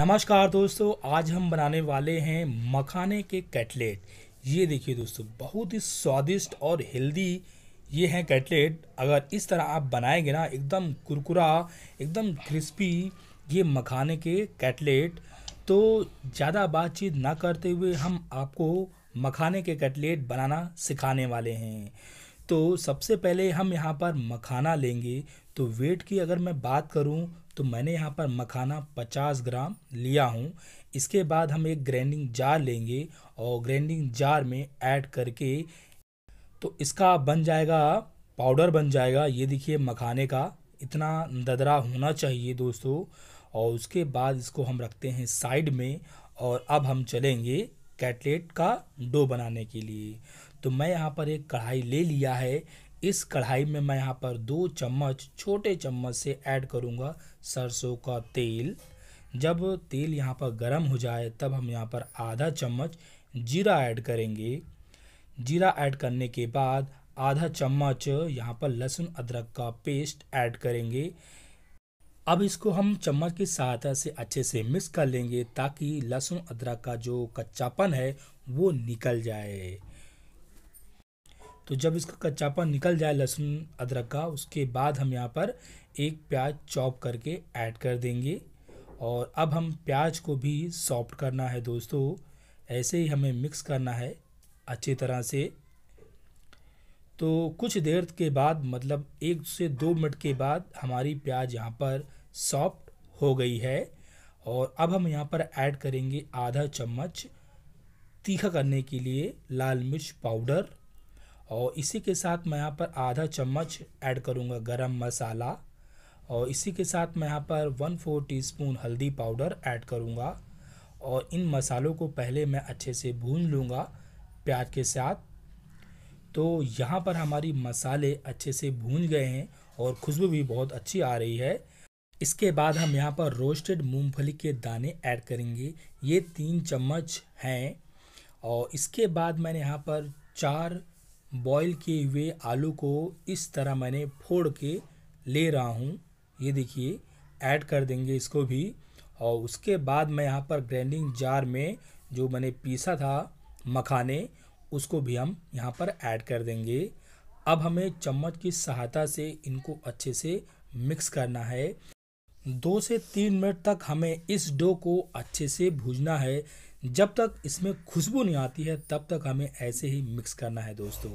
नमस्कार दोस्तों आज हम बनाने वाले हैं मखाने के कैटलेट ये देखिए दोस्तों बहुत ही स्वादिष्ट और हेल्दी ये हैं कैटलेट अगर इस तरह आप बनाएंगे ना एकदम कुरकुरा एकदम क्रिस्पी ये मखाने के कैटलेट तो ज़्यादा बातचीत ना करते हुए हम आपको मखाने के कटलेट बनाना सिखाने वाले हैं तो सबसे पहले हम यहाँ पर मखाना लेंगे तो वेट की अगर मैं बात करूँ तो मैंने यहाँ पर मखाना 50 ग्राम लिया हूँ इसके बाद हम एक ग्राइंडिंग जार लेंगे और ग्राइंडिंग जार में ऐड करके तो इसका बन जाएगा पाउडर बन जाएगा ये देखिए मखाने का इतना ददरा होना चाहिए दोस्तों और उसके बाद इसको हम रखते हैं साइड में और अब हम चलेंगे कैटलेट का डो बनाने के लिए तो मैं यहाँ पर एक कढ़ाई ले लिया है इस कढ़ाई में मैं यहाँ पर दो चम्मच छोटे चम्मच से ऐड करूँगा सरसों का तेल जब तेल यहाँ पर गर्म हो जाए तब हम यहाँ पर आधा चम्मच जीरा ऐड करेंगे जीरा ऐड करने के बाद आधा चम्मच यहाँ पर लहसुन अदरक का पेस्ट ऐड करेंगे अब इसको हम चम्मच की सहायता से अच्छे से मिक्स कर लेंगे ताकि लहसुन अदरक का जो कच्चापन है वो निकल जाए तो जब इसका कच्चापन निकल जाए लहसुन अदरक का उसके बाद हम यहाँ पर एक प्याज चॉप करके ऐड कर देंगे और अब हम प्याज को भी सॉफ्ट करना है दोस्तों ऐसे ही हमें मिक्स करना है अच्छी तरह से तो कुछ देर के बाद मतलब एक से दो मिनट के बाद हमारी प्याज यहाँ पर सॉफ्ट हो गई है और अब हम यहाँ पर ऐड करेंगे आधा चम्मच तीखा करने के लिए लाल मिर्च पाउडर और इसी के साथ मैं यहाँ पर आधा चम्मच ऐड करूँगा गरम मसाला और इसी के साथ मैं यहाँ पर वन फोर टीस्पून हल्दी पाउडर ऐड करूँगा और इन मसालों को पहले मैं अच्छे से भून लूँगा प्याज के साथ तो यहाँ पर हमारी मसाले अच्छे से भून गए हैं और खुशबू भी बहुत अच्छी आ रही है इसके बाद हम यहाँ पर रोस्टेड मूंगफली के दाने ऐड करेंगे ये तीन चम्मच हैं और इसके बाद मैंने यहाँ पर चार बॉईल किए हुए आलू को इस तरह मैंने फोड़ के ले रहा हूँ ये देखिए ऐड कर देंगे इसको भी और उसके बाद मैं यहाँ पर ग्राइंडिंग जार में जो मैंने पीसा था मखाने उसको भी हम यहाँ पर ऐड कर देंगे अब हमें चम्मच की सहायता से इनको अच्छे से मिक्स करना है दो से तीन मिनट तक हमें इस डो को अच्छे से भूजना है जब तक इसमें खुशबू नहीं आती है तब तक हमें ऐसे ही मिक्स करना है दोस्तों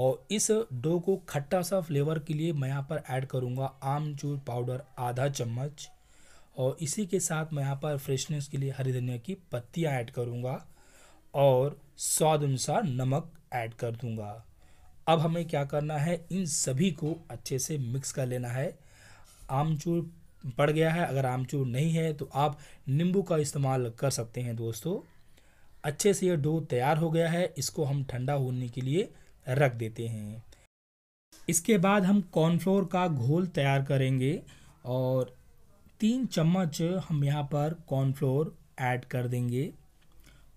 और इस डो को खट्टा सा फ्लेवर के लिए मैं यहाँ पर ऐड करूँगा आमचूर पाउडर आधा चम्मच और इसी के साथ मैं यहाँ पर फ्रेशनेस के लिए हरी धनिया की पत्तियाँ ऐड करूँगा और स्वाद अनुसार नमक ऐड कर दूँगा अब हमें क्या करना है इन सभी को अच्छे से मिक्स कर लेना है आमचूर बढ़ गया है अगर आमचूर नहीं है तो आप नींबू का इस्तेमाल कर सकते हैं दोस्तों अच्छे से यह डो तैयार हो गया है इसको हम ठंडा होने के लिए रख देते हैं इसके बाद हम कॉर्नफ्लोर का घोल तैयार करेंगे और तीन चम्मच हम यहाँ पर कॉर्नफ्लोर ऐड कर देंगे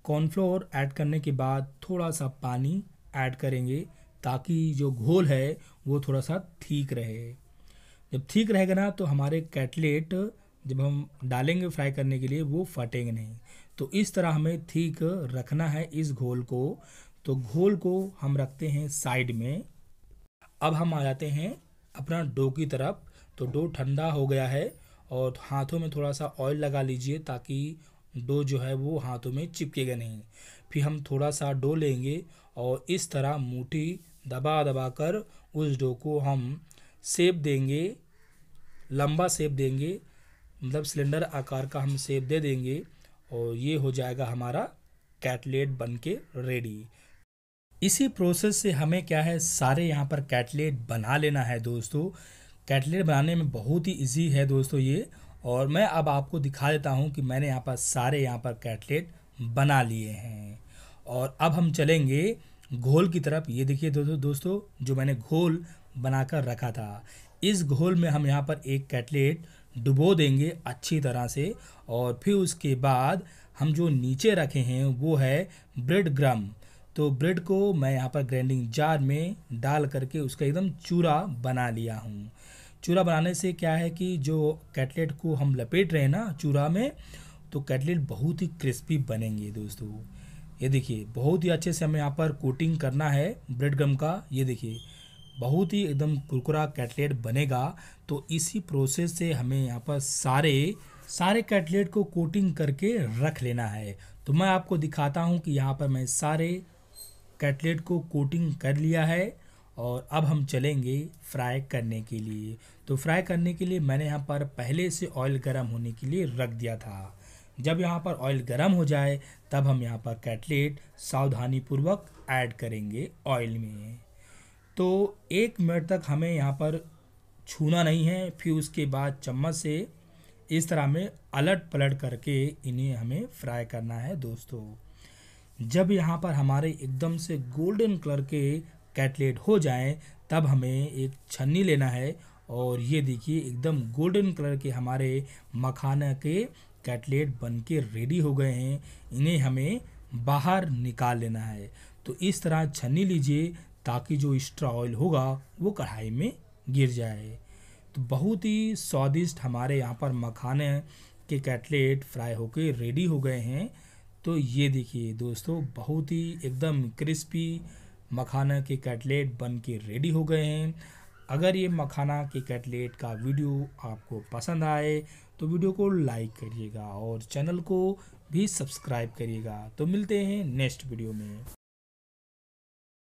कॉर्नफ्लोर ऐड करने के बाद थोड़ा सा पानी ऐड करेंगे ताकि जो घोल है वो थोड़ा सा ठीक रहे जब ठीक रहेगा ना तो हमारे कैटलेट जब हम डालेंगे फ्राई करने के लिए वो फटेंगे नहीं तो इस तरह हमें ठीक रखना है इस घोल को तो घोल को हम रखते हैं साइड में अब हम आ जाते हैं अपना डो की तरफ तो डो ठंडा हो गया है और हाथों में थोड़ा सा ऑयल लगा लीजिए ताकि डो जो है वो हाथों में चिपकेगा नहीं फिर हम थोड़ा सा डो लेंगे और इस तरह मूठी दबा दबा कर उस डो को हम सेप देंगे लंबा सेप देंगे मतलब सिलेंडर आकार का हम सेप दे देंगे और ये हो जाएगा हमारा कैटलेट बन के रेडी इसी प्रोसेस से हमें क्या है सारे यहाँ पर कैटलेट बना लेना है दोस्तों कैटलेट बनाने में बहुत ही इजी है दोस्तों ये और मैं अब आपको दिखा देता हूँ कि मैंने यहाँ पर सारे यहाँ पर कैटलेट बना लिए हैं और अब हम चलेंगे घोल की तरफ ये देखिए दोस्तों दोस्तों जो मैंने घोल बनाकर रखा था इस घोल में हम यहाँ पर एक कैटलेट डुबो देंगे अच्छी तरह से और फिर उसके बाद हम जो नीचे रखे हैं वो है ब्रेड ग्रम तो ब्रेड को मैं यहाँ पर ग्राइंडिंग जार में डाल करके उसका एकदम चूरा बना लिया हूँ चूरा बनाने से क्या है कि जो कैटलेट को हम लपेट रहे हैं ना चूरा में तो कैटलेट बहुत ही क्रिस्पी बनेंगे दोस्तों ये देखिए बहुत ही अच्छे से हमें यहाँ पर कोटिंग करना है ब्रेड गम का ये देखिए बहुत ही एकदम कुरकुरा कैटलेट बनेगा तो इसी प्रोसेस से हमें यहाँ पर सारे सारे कैटलेट को कोटिंग करके रख लेना है तो मैं आपको दिखाता हूँ कि यहाँ पर मैं सारे कैटलेट को कोटिंग कर लिया है और अब हम चलेंगे फ्राई करने के लिए तो फ्राई करने के लिए मैंने यहाँ पर पहले से ऑयल गर्म होने के लिए रख दिया था जब यहाँ पर ऑयल गर्म हो जाए तब हम यहाँ पर कैटलेट सावधानीपूर्वक ऐड करेंगे ऑयल में तो एक मिनट तक हमें यहाँ पर छूना नहीं है फिर उसके बाद चम्मच से इस तरह में अलट पलट करके इन्हें हमें फ्राई करना है दोस्तों जब यहाँ पर हमारे एकदम से गोल्डन कलर के कैटलेट हो जाएं तब हमें एक छन्नी लेना है और ये देखिए एकदम गोल्डन कलर के हमारे मखाना के कैटलेट बन के रेडी हो गए हैं इन्हें हमें बाहर निकाल लेना है तो इस तरह छन्नी लीजिए ताकि जो एक्स्ट्रा ऑयल होगा वो कढ़ाई में गिर जाए तो बहुत ही स्वादिष्ट हमारे यहाँ पर मखाने के कैटलेट फ्राई होके रेडी हो गए हैं तो ये देखिए दोस्तों बहुत ही एकदम क्रिस्पी मखाना के कैटलेट बन के रेडी हो गए हैं अगर ये मखाना के कैटलेट का वीडियो आपको पसंद आए तो वीडियो को लाइक करिएगा और चैनल को भी सब्सक्राइब करिएगा तो मिलते हैं नेक्स्ट वीडियो में